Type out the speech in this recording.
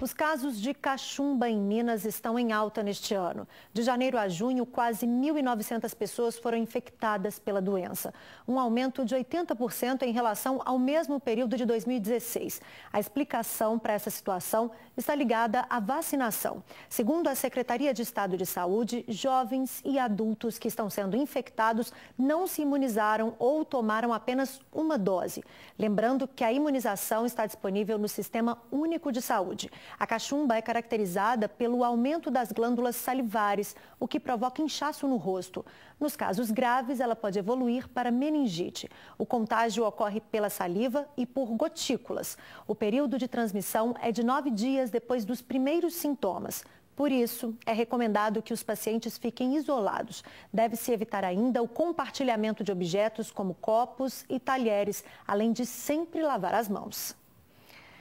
Os casos de cachumba em Minas estão em alta neste ano. De janeiro a junho, quase 1.900 pessoas foram infectadas pela doença, um aumento de 80% em relação ao mesmo período de 2016. A explicação para essa situação está ligada à vacinação. Segundo a Secretaria de Estado de Saúde, jovens e adultos que estão sendo infectados não se imunizaram ou tomaram apenas uma dose. Lembrando que a imunização está disponível no Sistema Único de Saúde. A cachumba é caracterizada pelo aumento das glândulas salivares, o que provoca inchaço no rosto. Nos casos graves, ela pode evoluir para meningite. O contágio ocorre pela saliva e por gotículas. O período de transmissão é de nove dias depois dos primeiros sintomas. Por isso, é recomendado que os pacientes fiquem isolados. Deve-se evitar ainda o compartilhamento de objetos como copos e talheres, além de sempre lavar as mãos.